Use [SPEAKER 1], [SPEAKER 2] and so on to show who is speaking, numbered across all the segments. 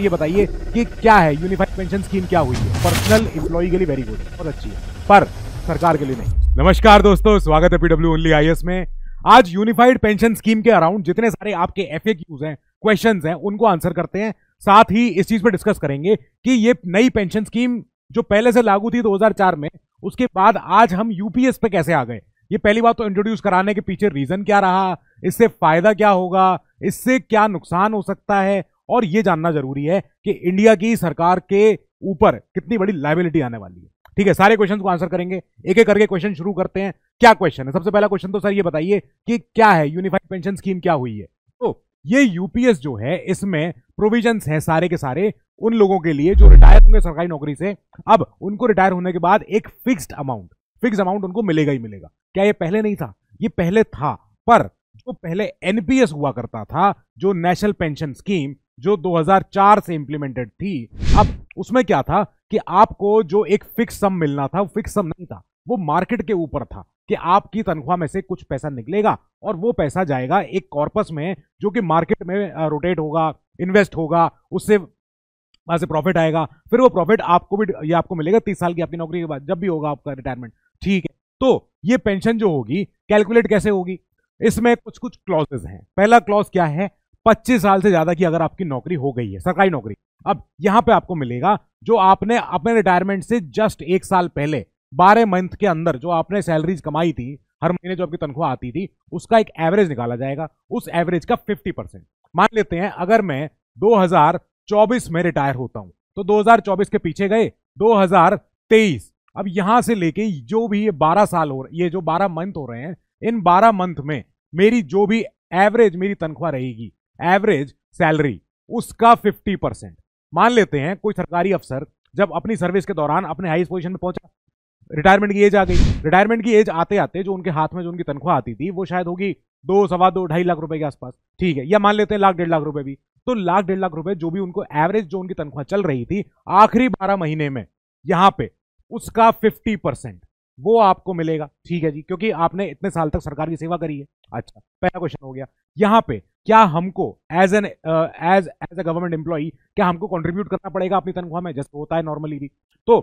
[SPEAKER 1] ये बताइए कि क्या है यूनिफाइड पेंशन स्कीम क्या हुई है पर्सनल एम्प्लॉय के लिए वेरी गुड बहुत अच्छी है पर सरकार के लिए नहीं नमस्कार दोस्तों स्वागत है पीडब्ल्यू ओनली आई में आज यूनिफाइड पेंशन स्कीम के अराउंड जितने सारे आपके एफ हैं क्वेश्चन हैं उनको आंसर करते हैं साथ ही इस चीज पर डिस्कस करेंगे कि ये नई पेंशन स्कीम जो पहले से लागू थी 2004 में उसके बाद आज हम यूपीएस पे कैसे आ गए ये पहली बात तो इंट्रोड्यूस कराने के पीछे रीजन क्या रहा इससे फायदा क्या होगा इससे क्या नुकसान हो सकता है और ये जानना जरूरी है कि इंडिया की सरकार के ऊपर कितनी बड़ी लाइबिलिटी आने वाली है ठीक है सारे क्वेश्चन को आंसर करेंगे एक एक करके क्वेश्चन शुरू करते हैं क्या क्वेश्चन है सबसे पहला क्वेश्चन तो सर ये बताइए कि क्या है यूनिफाइड पेंशन स्कीम क्या हुई है तो ये यूपीएस जो है इसमें प्रोविजन है सारे के सारे उन लोगों के लिए जो रिटायर होंगे सरकारी नौकरी से अब उनको रिटायर होने के बाद एक फिक्स्ड अमाउंट फिक्स अमाउंट उनको मिलेगा ही मिलेगा क्या ये पहले नहीं था ये पहले था पर जो पहले एनपीएस हुआ करता था जो नेशनल पेंशन स्कीम जो 2004 से इंप्लीमेंटेड थी अब उसमें क्या था कि आपको जो एक फिक्स सम मिलना था वो फिक्स सम नहीं था वो मार्केट के ऊपर था कि आपकी तनख्वाह में से कुछ पैसा निकलेगा और वो पैसा जाएगा एक कॉर्पस में जो कि मार्केट में रोटेट होगा इन्वेस्ट होगा उससे वहां से प्रॉफिट आएगा फिर वो प्रॉफिट आपको भी ये आपको मिलेगा तीस साल की आपकी नौकरी के बाद जब भी होगा आपका रिटायरमेंट ठीक है तो ये पेंशन जो होगी कैलकुलेट कैसे होगी इसमें कुछ कुछ क्लॉजेज हैं पहला क्लॉज क्या है 25 साल से ज़्यादा की अगर आपकी नौकरी हो गई है सरकारी नौकरी अब यहां पे आपको मिलेगा जो आपने अपने रिटायरमेंट से जस्ट एक साल पहले बारह मंथ के अंदर जो आपने सैलरीज कमाई थी हर महीने जो आपकी तनख्वाह आती थी उसका एक एवरेज निकाला जाएगा उस एवरेज का 50 परसेंट मान लेते हैं अगर मैं 2024 में रिटायर होता हूं तो 2024 के पीछे गए 2023 अब यहां से लेके जो भी ये 12 साल हो ये जो 12 मंथ हो रहे हैं इन 12 मंथ में मेरी जो भी एवरेज मेरी तनख्वाह रहेगी एवरेज सैलरी उसका 50 परसेंट मान लेते हैं कोई सरकारी अफसर जब अपनी सर्विस के दौरान अपने हाईस्ट पोजिशन में पहुंचा रिटायरमेंट की एज आ गई रिटायरमेंट की एज आते आते जो उनके हाथ में जो उनकी तनख्वाह आती थी वो शायद होगी दो सवा दो ढाई लाख रुपए के आसपास ठीक है या मान लेते हैं लाख डेढ़ लाख रुपए भी तो लाख डेढ़ लाख रुपए जो भी उनको एवरेज जो उनकी तनख्वाह चल रही थी आखिरी बारह महीने में यहां पे उसका फिफ्टी परसेंट वो आपको मिलेगा ठीक है जी क्योंकि आपने इतने साल तक सरकार की सेवा करी है अच्छा पहला क्वेश्चन हो गया यहाँ पे क्या हमको as an as as a government employee क्या हमको कंट्रीब्यूट करना पड़ेगा अपनी तनख्वाह में जैसे होता है नॉर्मली भी तो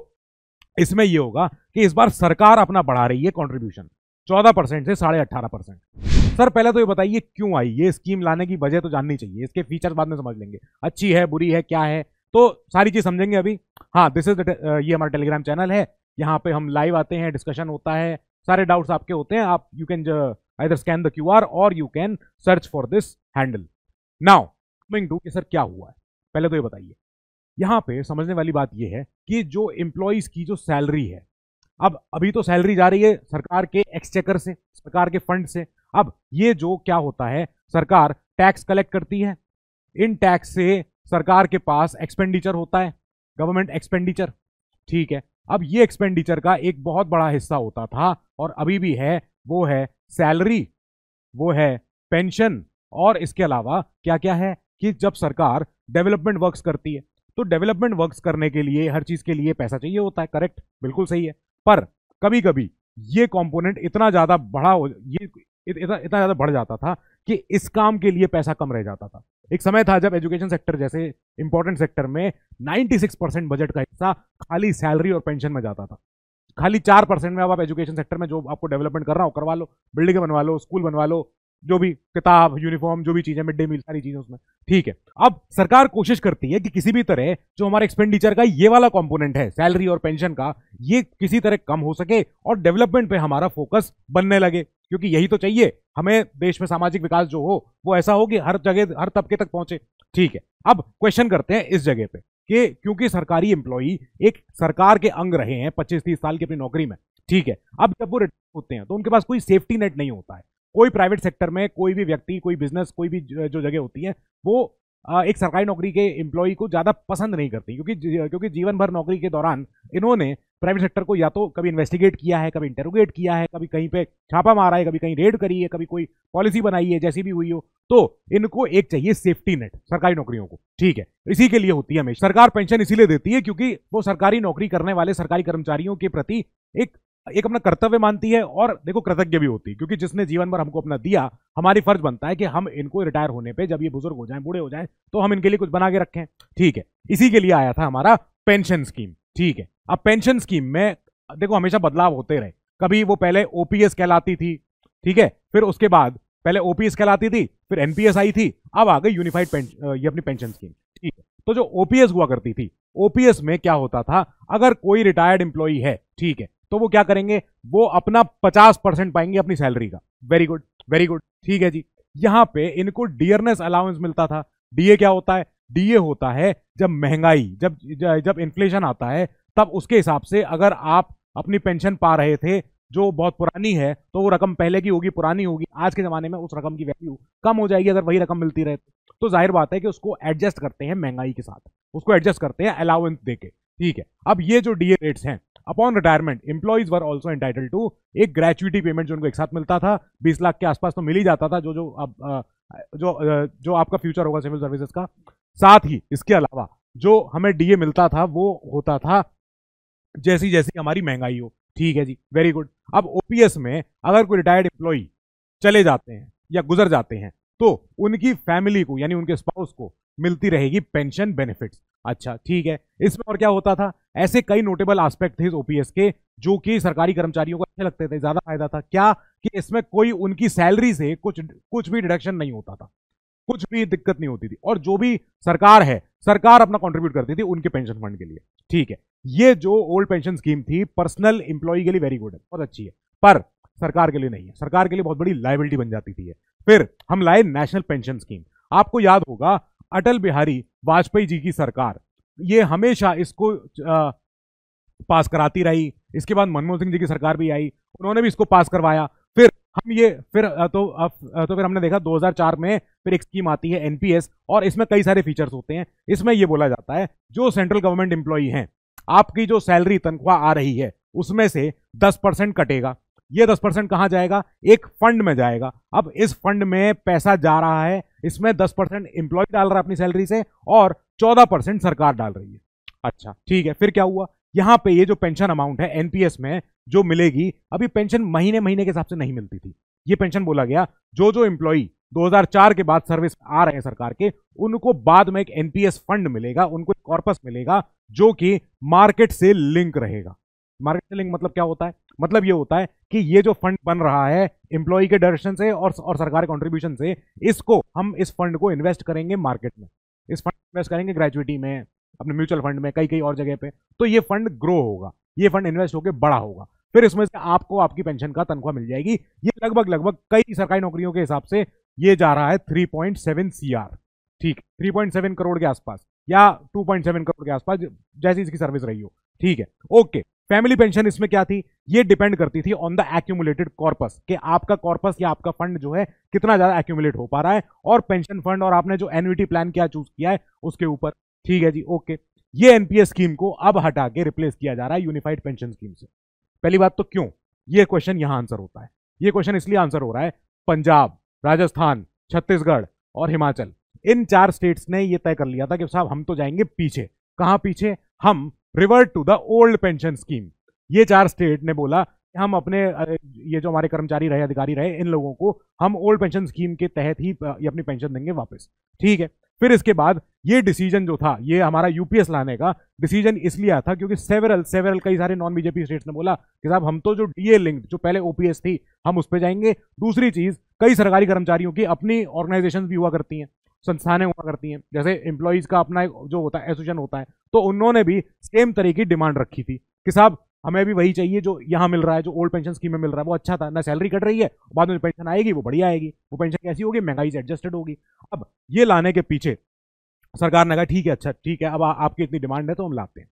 [SPEAKER 1] इसमें ये होगा कि इस बार सरकार अपना बढ़ा रही है कॉन्ट्रीब्यूशन चौदह परसेंट से साढ़े अट्ठारह परसेंट सर पहले तो ये बताइए क्यों आई ये स्कीम लाने की वजह तो जाननी चाहिए इसके फीचर्स बाद में समझ लेंगे अच्छी है बुरी है क्या है तो सारी चीज़ समझेंगे अभी हाँ दिस इज uh, ये हमारा टेलीग्राम चैनल है यहाँ पे हम लाइव आते हैं डिस्कशन होता है सारे डाउट्स आपके होते हैं आप you can either scan the QR or you can search for this handle. Now, coming to sir क्या हुआ है पहले तो ये बताइए यहाँ पे समझने वाली बात ये है कि जो employees की जो सैलरी है अब अभी तो सैलरी जा रही है सरकार के exchequer से सरकार के fund से अब ये जो क्या होता है सरकार टैक्स कलेक्ट करती है इन टैक्स से सरकार के पास एक्सपेंडिचर होता है गवर्नमेंट एक्सपेंडिचर ठीक है अब ये एक्सपेंडिचर का एक बहुत बड़ा हिस्सा होता था और अभी भी है वो है सैलरी वो है पेंशन और इसके अलावा क्या क्या है कि जब सरकार डेवलपमेंट वर्क्स करती है तो डेवलपमेंट वर्क्स करने के लिए हर चीज के लिए पैसा चाहिए होता है करेक्ट बिल्कुल सही है पर कभी कभी ये कंपोनेंट इतना ज्यादा बढ़ा हो ये इतना इतना ज्यादा बढ़ जाता था कि इस काम के लिए पैसा कम रह जाता था एक समय था जब एजुकेशन सेक्टर जैसे इंपॉर्टेंट सेक्टर में 96 परसेंट बजट का हिस्सा खाली सैलरी और पेंशन में जाता था खाली चार परसेंट में अब आप एजुकेशन सेक्टर में जो आपको डेवलपमेंट कर रहा हूँ करवा लो बिल्डिंग बनवा लो स्कूल बनवा लो जो भी किताब यूनिफॉर्म जो भी चीज़ें मिड डे मील सारी चीज़ें उसमें ठीक है अब सरकार कोशिश करती है कि किसी भी तरह जो हमारे एक्सपेंडिचर का ये वाला कंपोनेंट है सैलरी और पेंशन का ये किसी तरह कम हो सके और डेवलपमेंट पे हमारा फोकस बनने लगे क्योंकि यही तो चाहिए हमें देश में सामाजिक विकास जो हो वो ऐसा हो कि हर जगह हर तबके तक पहुंचे ठीक है अब क्वेश्चन करते हैं इस जगह पे कि क्योंकि सरकारी एम्प्लॉई एक सरकार के अंग रहे हैं पच्चीस तीस साल की अपनी नौकरी में ठीक है अब जब वो रिटायर होते हैं तो उनके पास कोई सेफ्टी नेट नहीं होता है कोई प्राइवेट सेक्टर में कोई भी व्यक्ति कोई बिजनेस कोई भी जो जगह होती है वो एक सरकारी नौकरी के एम्प्लॉय को ज़्यादा पसंद नहीं करती क्योंकि क्योंकि जीवन भर नौकरी के दौरान इन्होंने प्राइवेट सेक्टर को या तो कभी इन्वेस्टिगेट किया है कभी इंटरोगेट किया है कभी कहीं पे छापा मारा है कभी कहीं रेड करी है कभी कोई पॉलिसी बनाई है जैसी भी हुई हो तो इनको एक चाहिए सेफ्टी नेट सरकारी नौकरियों को ठीक है इसी के लिए होती है हमेशा सरकार पेंशन इसीलिए देती है क्योंकि वो सरकारी नौकरी करने वाले सरकारी कर्मचारियों के प्रति एक एक अपना कर्तव्य मानती है और देखो कृतज्ञ भी होती है क्योंकि जिसने जीवन भर हमको अपना दिया हमारी फर्ज बनता है कि हम इनको रिटायर होने पे जब ये बुजुर्ग हो जाएं बूढ़े हो जाएं तो हम इनके लिए कुछ बना के रखें ठीक है इसी के लिए आया था हमारा पेंशन स्कीम ठीक है अब पेंशन स्कीम में देखो हमेशा बदलाव होते रहे कभी वो पहले ओपीएस कहलाती थी ठीक है फिर उसके बाद पहले ओपीएस कहलाती थी फिर एनपीएस आई थी अब आ गई यूनिफाइड ये अपनी पेंशन स्कीम ठीक है तो जो ओपीएस हुआ करती थी ओपीएस में क्या होता था अगर कोई रिटायर्ड एम्प्लॉई है ठीक है तो वो क्या करेंगे वो अपना पचास परसेंट पाएंगे अपनी सैलरी का वेरी गुड वेरी गुड ठीक है जी यहाँ पे इनको डियरनेस अलाउंस मिलता था डीए क्या होता है डीए होता है जब महंगाई जब जब इन्फ्लेशन आता है तब उसके हिसाब से अगर आप अपनी पेंशन पा रहे थे जो बहुत पुरानी है तो वो रकम पहले की होगी पुरानी होगी आज के ज़माने में उस रकम की वैल्यू कम हो जाएगी अगर वही रकम मिलती रहे तो जाहिर बात है कि उसको एडजस्ट करते हैं महंगाई के साथ उसको एडजस्ट करते हैं अलाउंस दे ठीक है अब ये जो डीए रेट्स हैं upon retirement employees were also entitled to एक ग्रेचुटी पेमेंट जो उनको एक साथ मिलता था बीस लाख के आसपास तो मिल ही जाता था जो जो अब जो जो आपका फ्यूचर होगा सिविल सर्विसेज का साथ ही इसके अलावा जो हमें डीए मिलता था वो होता था जैसी जैसी हमारी महंगाई हो ठीक है जी वेरी गुड अब ओपीएस में अगर कोई रिटायर्ड एम्प्लॉई चले जाते हैं या गुजर जाते हैं तो उनकी फैमिली को यानी उनके स्पाउस को मिलती रहेगी पेंशन बेनिफिट्स अच्छा ठीक है इसमें और क्या होता था ऐसे कई नोटेबल एस्पेक्ट थे इस ओपीएस के जो कि सरकारी कर्मचारियों को अच्छे लगते थे ज्यादा फायदा था क्या कि इसमें कोई उनकी सैलरी से कुछ कुछ भी डिडक्शन नहीं होता था कुछ भी दिक्कत नहीं होती थी और जो भी सरकार है सरकार अपना कॉन्ट्रीब्यूट करती थी उनके पेंशन फंड के लिए ठीक है ये जो ओल्ड पेंशन स्कीम थी पर्सनल इंप्लॉय के लिए वेरी गुड है बहुत अच्छी है पर सरकार के लिए नहीं है सरकार के लिए बहुत बड़ी लाइबिलिटी बन जाती थी फिर हम लाए नेशनल पेंशन स्कीम आपको याद होगा अटल बिहारी वाजपेयी जी की सरकार ये हमेशा इसको आ, पास कराती रही इसके बाद मनमोहन सिंह जी की सरकार भी आई उन्होंने भी इसको पास करवाया फिर हम ये फिर तो तो फिर हमने देखा 2004 में फिर एक स्कीम आती है एनपीएस और इसमें कई सारे फीचर्स होते हैं इसमें ये बोला जाता है जो सेंट्रल गवर्नमेंट एम्प्लॉई हैं आपकी जो सैलरी तनख्वाह आ रही है उसमें से 10 परसेंट कटेगा ये दस परसेंट कहाँ जाएगा एक फंड में जाएगा अब इस फंड में पैसा जा रहा है इसमें दस परसेंट इंप्लॉय डाल रहा है अपनी सैलरी से और चौदह परसेंट सरकार डाल रही है अच्छा ठीक है फिर क्या हुआ यहाँ पे ये जो पेंशन अमाउंट है एनपीएस में जो मिलेगी अभी पेंशन महीने महीने के हिसाब से नहीं मिलती थी ये पेंशन बोला गया जो जो इंप्लॉई 2004 के बाद सर्विस आ रहे हैं सरकार के उनको बाद में एक एनपीएस फंड मिलेगा उनको एक कॉर्पस मिलेगा जो कि मार्केट से लिंक रहेगा मार्केट सेलिंग मतलब क्या होता है मतलब ये होता है कि ये जो फंड बन रहा है एम्प्लॉय के डायरेक्शन से और और सरकार कॉन्ट्रीब्यूशन से इसको हम इस फंड को इन्वेस्ट करेंगे मार्केट में इस फंड इन्वेस्ट करेंगे ग्रेजुएटी में अपने म्यूचुअल फंड में कई कई और जगह पे तो ये फंड ग्रो होगा ये फंड इन्वेस्ट होकर बड़ा होगा फिर इसमें से आपको आपकी पेंशन का तनख्वाह मिल जाएगी ये लगभग लगभग कई सरकारी नौकरियों के हिसाब से ये जा रहा है 3.7 सीआर ठीक 3.7 करोड़ के आसपास या 2.7 करोड़ के आसपास जैसी इसकी सर्विस रही हो ठीक है ओके फैमिली पेंशन इसमें क्या थी ये डिपेंड करती थी ऑन द एक्यूमुलेटेड कॉर्पस कि आपका कॉर्पस या आपका फंड जो है कितना ज्यादा एक्यूमुलेट हो पा रहा है और पेंशन फंड और आपने जो एनविटी प्लान क्या चूज किया है उसके ऊपर ठीक है जी ओके ये एनपीएस स्कीम को अब हटा के रिप्लेस किया जा रहा है यूनिफाइड पेंशन स्कीम से पहली बात तो क्यों ये क्वेश्चन यहां आंसर होता है ये क्वेश्चन इसलिए आंसर हो रहा है पंजाब राजस्थान छत्तीसगढ़ और हिमाचल इन चार स्टेट्स ने ये तय कर लिया था कि साहब हम तो जाएंगे पीछे कहां पीछे हम revert to the old pension scheme ये चार स्टेट ने बोला हम अपने ये जो हमारे कर्मचारी रहे अधिकारी रहे इन लोगों को हम ओल्ड पेंशन स्कीम के तहत ही ये अपनी पेंशन देंगे वापस ठीक है फिर इसके बाद ये डिसीजन जो था ये हमारा यूपीएस लाने का डिसीजन इसलिए आया था क्योंकि सेवरल सेवरल कई सारे नॉन बीजेपी स्टेट्स ने बोला कि साहब हम तो जो डीए लिंक जो पहले ओपीएस थी हम उस पर जाएंगे दूसरी चीज कई सरकारी कर्मचारियों की अपनी ऑर्गेनाइजेशन भी हुआ करती हैं संस्थाएं हुआ करती हैं जैसे एम्प्लॉयज़ का अपना एक जो होता है एसोसिएशन होता है तो उन्होंने भी सेम तरह की डिमांड रखी थी कि साहब हमें भी वही चाहिए जो यहाँ मिल रहा है जो ओल्ड पेंशन स्कीम में मिल रहा है वो अच्छा था ना सैलरी कट रही है बाद में पेंशन आएगी वो बढ़िया आएगी वो पेंशन कैसी होगी महंगाई से एडजस्टेड होगी अब ये लाने के पीछे सरकार ने कहा ठीक है अच्छा ठीक है अब आपकी इतनी डिमांड है तो हम लाते हैं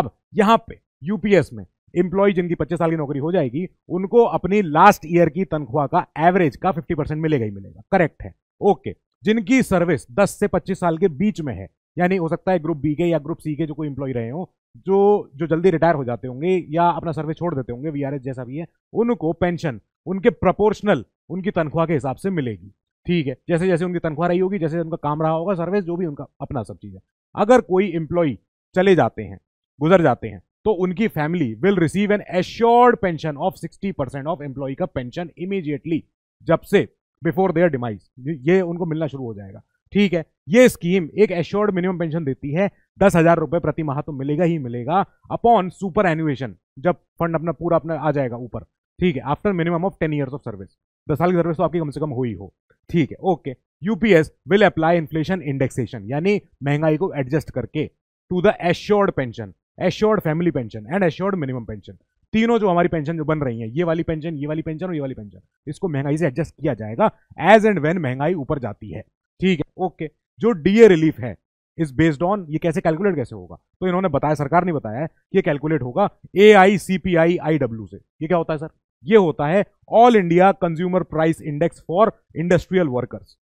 [SPEAKER 1] अब यहाँ पे यूपीएस में एम्प्लॉय जिनकी पच्चीस साल की नौकरी हो जाएगी उनको अपनी लास्ट ईयर की तनख्वाह का एवरेज का फिफ्टी परसेंट मिलेगा ही मिलेगा करेक्ट है ओके जिनकी सर्विस 10 से 25 साल के बीच में है यानी हो सकता है ग्रुप बी के या ग्रुप सी के जो कोई इंप्लॉय रहे हो जो जो जल्दी रिटायर हो जाते होंगे या अपना सर्विस छोड़ देते होंगे वी जैसा भी है उनको पेंशन उनके प्रपोर्शनल उनकी तनख्वाह के हिसाब से मिलेगी ठीक है जैसे जैसे उनकी तनख्वाह रही होगी जैसे उनका काम रहा होगा सर्विस जो भी उनका अपना सब चीज़ है अगर कोई एम्प्लॉय चले जाते हैं गुजर जाते हैं तो उनकी family will receive an assured pension of 60 percent of employee का पेंशन इमीडिएटली जब से बिफोर देयर डिमाइज ये उनको मिलना शुरू हो जाएगा ठीक है ये स्कीम एक एश्योर्ड मिनिमम पेंशन देती है दस हजार रुपए प्रति माह तो मिलेगा ही मिलेगा अपॉन सुपर एनुएशन जब फंड अपना पूरा अपना आ जाएगा ऊपर ठीक है after minimum of ten years of service दस साल की सर्विस तो आपकी कम से कम हुई हो ठीक है okay UPS will apply inflation indexation यानी महंगाई को एडजस्ट करके to the assured pension assured family pension and assured minimum pension तीनों जो हमारी पेंशन जो बन रही है ये वाली पेंशन ये वाली पेंशन और ये वाली पेंशन इसको महंगाई से एडजस्ट किया जाएगा एज एंड वेन महंगाई ऊपर जाती है ठीक है ओके जो डीए रिलीफ है इस बेस्ड ऑन ये कैसे कैलकुलेट कैसे होगा तो इन्होंने बताया सरकार ने बताया कि ये कैलकुलेट होगा ए आई C P I I W से ये क्या होता है सर ये होता है all India consumer price index for industrial workers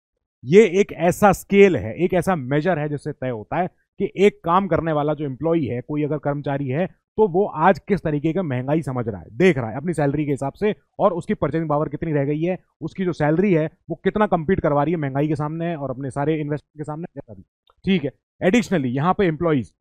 [SPEAKER 1] ये एक ऐसा स्केल है एक ऐसा मेजर है जिससे तय होता है कि एक काम करने वाला जो एम्प्लॉई है कोई अगर कर्मचारी है तो वो आज किस तरीके का महंगाई समझ रहा है देख रहा है अपनी सैलरी के हिसाब से और उसकी परचेसिंग पावर कितनी रह गई है उसकी जो सैलरी है वो कितना कंपीट करवा रही है महंगाई के सामने और अपने सारे इन्वेस्टमेंट के सामने ठीक है एडिशनली यहाँ पे एम्प्लॉयज़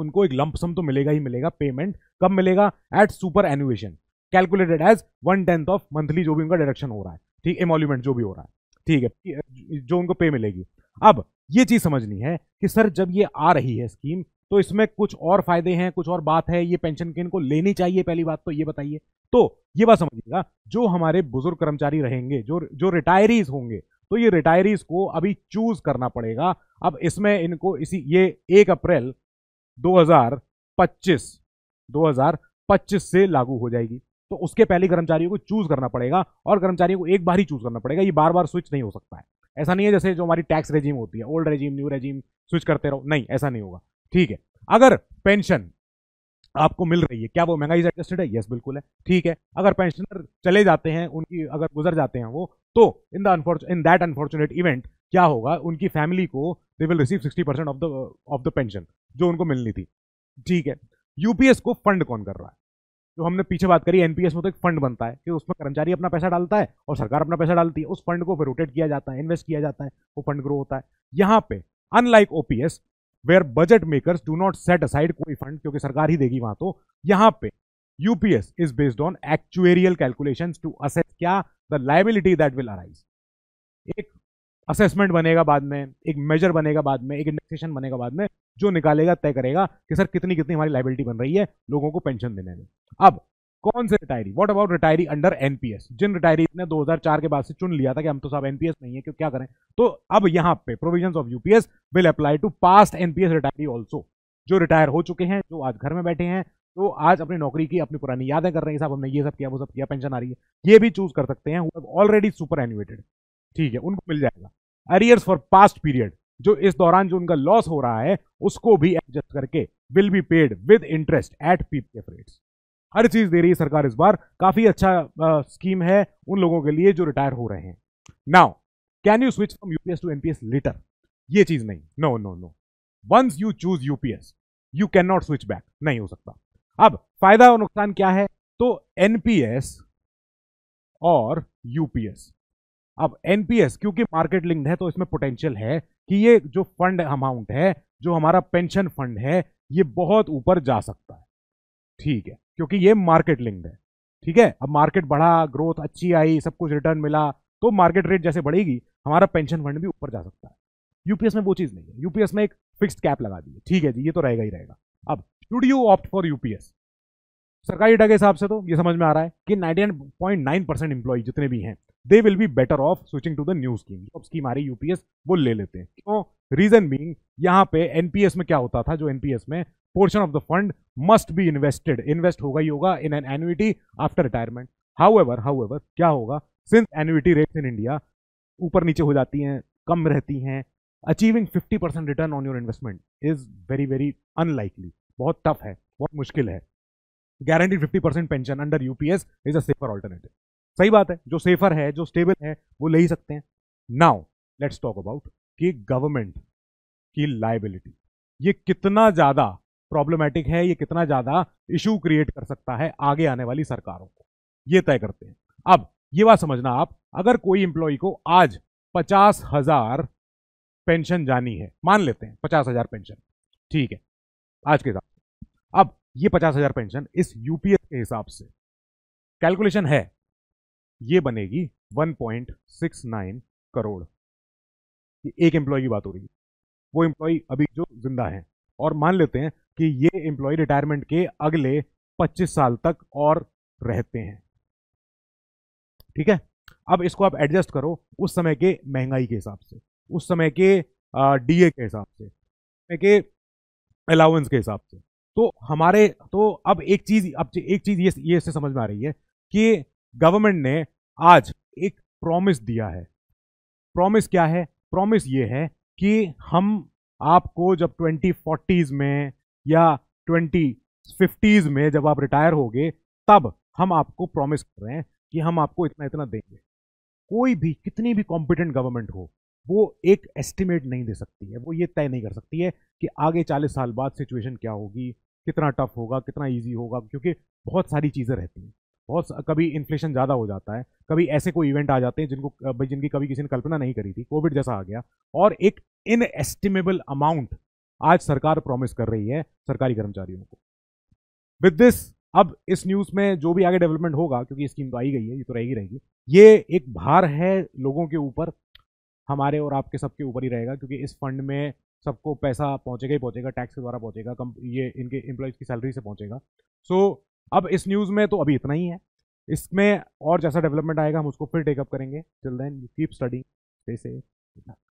[SPEAKER 1] उनको एक लंपसम तो मिलेगा ही मिलेगा पेमेंट कब मिलेगा at superannuation calculated as one tenth of monthly जो भी उनका डिडक्शन हो रहा है ठीक एमोल्यूमेंट जो भी हो रहा है ठीक है जो उनको पे मिलेगी अब ये चीज समझनी है कि सर जब ये आ रही है स्कीम तो इसमें कुछ और फायदे हैं कुछ और बात है ये पेंशन किन को लेनी चाहिए पहली बात तो ये बताइए तो ये बात समझिएगा जो हमारे बुजुर्ग कर्मचारी रहेंगे जो जो रिटायरीज होंगे तो ये रिटायरीज को अभी चूज करना पड़ेगा अब इसमें इनको इसी ये एक अप्रैल 2025 2025 से लागू हो जाएगी तो उसके पहले कर्मचारियों को चूज करना पड़ेगा और कर्मचारियों को एक बार ही चूज करना पड़ेगा ये बार बार स्विच नहीं हो सकता है ऐसा नहीं है जैसे जो हमारी टैक्स रेजीम होती है old regime new regime switch करते रहो नहीं ऐसा नहीं होगा ठीक है अगर पेंशन आपको मिल रही है क्या वो महंगाई से एडजस्टेड है यस बिल्कुल है ठीक है अगर पेंशनर चले जाते हैं उनकी अगर गुजर जाते हैं वो तो in the in that unfortunate event क्या होगा उनकी फैमिली को they will receive sixty percent of the of the pension जो उनको मिलनी थी ठीक है यूपीएस को फंड कौन कर रहा है जो तो हमने पीछे बात करी एनपीएस में तो एक फंड बनता है कि उसमें कर्मचारी अपना पैसा डालता है और सरकार अपना पैसा डालती है उस फंड को फिर रोटेट किया जाता है इन्वेस्ट किया जाता है वो फंड ग्रो होता है यहाँ पे unlike OPS where budget makers do not set aside कोई फंड क्योंकि सरकार ही देगी वहां तो यहाँ पे UPS is based on actuarial calculation to assess क्या the liability that will arise एक असेसमेंट बनेगा बाद में एक मेजर बनेगा बाद में एक इंडेक्सेशन बनेगा बाद में जो निकालेगा तय करेगा कि सर कितनी कितनी हमारी लाइबिलिटी बन रही है लोगों को पेंशन देने में अब कौन से retiree what about retiree under NPS जिन रिटायरी ने 2004 के बाद से चुन लिया था कि हम तो साहब एनपीएस नहीं है क्यों क्या करें तो अब यहाँ पे provision of UPS will apply to past NPS retiree also जो रिटायर हो चुके हैं जो आज घर में बैठे हैं तो आज अपनी नौकरी की अपनी पुरानी यादें कर रहे हैं साहब हमने ये सब किया वो सब किया पेंशन आ रही है ये भी चूज कर सकते हैं ऑलरेडी सुपर एनुएटेड ठीक है उनको मिल जाएगा एरियर्स फॉर पास्ट पीरियड जो इस दौरान जो उनका लॉस हो रहा है उसको भी एडजस्ट करके will be paid with interest at PPF rates हर चीज दे रही है सरकार इस बार काफी अच्छा आ, स्कीम है उन लोगों के लिए जो रिटायर हो रहे हैं now can you switch from UPS to NPS later ये चीज नहीं no no no once you choose UPS you can not switch back नहीं हो सकता अब फायदा और नुकसान क्या है तो एनपीएस और यूपीएस अब एनपीएस क्योंकि मार्केट लिंक्ड है तो इसमें पोटेंशियल है कि ये जो फंड अमाउंट है जो हमारा पेंशन फंड है ये बहुत ऊपर जा सकता है ठीक है क्योंकि ये मार्केट लिंक्ड है ठीक है अब मार्केट बढ़ा ग्रोथ अच्छी आई सब कुछ रिटर्न मिला तो मार्केट रेट जैसे बढ़ेगी हमारा पेंशन फंड भी ऊपर जा सकता है यूपीएस में वो चीज़ नहीं है यूपीएस में एक फिक्स कैप लगा दी है ठीक है जी ये तो रहेगा ही रहेगा अब should you opt for UPS सरकारी डेटा के हिसाब से तो ये समझ में आ रहा है कि 99.9 परसेंट एम्प्लॉय जितने भी हैं they will be better off switching to the new scheme अब स्कीम आ रही यूपीएस वो ले लेते हैं क्यों रीजन बींग यहाँ पे एनपीएस में क्या होता था जो एनपीएस में portion of the fund must be invested invest होगा ही होगा in an annuity after retirement however however क्या होगा since annuity rates in India ऊपर नीचे हो जाती हैं कम रहती हैं achieving 50 percent return on your investment is very very unlikely बहुत टफ है बहुत मुश्किल है guaranteed 50 percent pension under UPS is a safer alternative सही बात है जो सेफर है जो स्टेबल है वो ले ही सकते हैं नाउ लेट्स टॉक अबाउट कि गवर्नमेंट की लाइबिलिटी ये कितना ज़्यादा प्रॉब्लमेटिक है ये कितना ज़्यादा इशू क्रिएट कर सकता है आगे आने वाली सरकारों को ये तय करते हैं अब ये बात समझना आप अगर कोई एम्प्लॉय को आज पचास हजार पेंशन जानी है मान लेते हैं पचास हजार पेंशन ठीक है आज के हिसाब से अब ये पचास हजार पेंशन इस यूपीएस के हिसाब से कैलकुलेशन है ये बनेगी 1.69 करोड़ ये एक एम्प्लॉय की बात हो रही है वो एम्प्लॉय अभी जो जिंदा है और मान लेते हैं कि ये एम्प्लॉय रिटायरमेंट के अगले 25 साल तक और रहते हैं ठीक है अब इसको आप एडजस्ट करो उस समय के महंगाई के हिसाब से उस समय के डीए के हिसाब से समय के अलाउंस के हिसाब से तो हमारे तो अब एक चीज अब एक चीज ये ये इससे समझ में आ रही है कि गवर्नमेंट ने आज एक प्रॉमिस दिया है प्रॉमिस क्या है प्रॉमिस ये है कि हम आपको जब ट्वेंटी फोर्टीज में या ट्वेंटी फिफ्टीज में जब आप रिटायर होगे तब हम आपको प्रॉमिस कर रहे हैं कि हम आपको इतना इतना देंगे कोई भी कितनी भी कॉम्पिटेंट गवर्नमेंट हो वो एक एस्टिमेट नहीं दे सकती है वो ये तय नहीं कर सकती है कि आगे चालीस साल बाद सिचुएशन क्या होगी कितना टफ होगा कितना ईजी होगा क्योंकि बहुत सारी चीज़ें रहती हैं बहुत कभी इन्फ्लेशन ज़्यादा हो जाता है कभी ऐसे कोई इवेंट आ जाते हैं जिनको भाई जिनकी कभी किसी ने कल्पना नहीं करी थी कोविड जैसा आ गया और एक इनएस्टिमेबल अमाउंट आज सरकार प्रॉमिस कर रही है सरकारी कर्मचारियों को विद दिस अब इस न्यूज़ में जो भी आगे डेवलपमेंट होगा क्योंकि स्कीम तो आई गई है ये तो रहेगी रहेगी ये एक भार है लोगों के ऊपर हमारे और आपके सबके ऊपर ही रहेगा क्योंकि इस फंड में सबको पैसा पहुंचेगा ही पहुंचेगा टैक्स के द्वारा पहुंचेगा कम ये इनके एम्प्लॉयज़ की सैलरी से पहुंचेगा सो so, अब इस न्यूज़ में तो अभी इतना ही है इसमें और जैसा डेवलपमेंट आएगा हम उसको फिर टेकअप करेंगे till then you keep study stay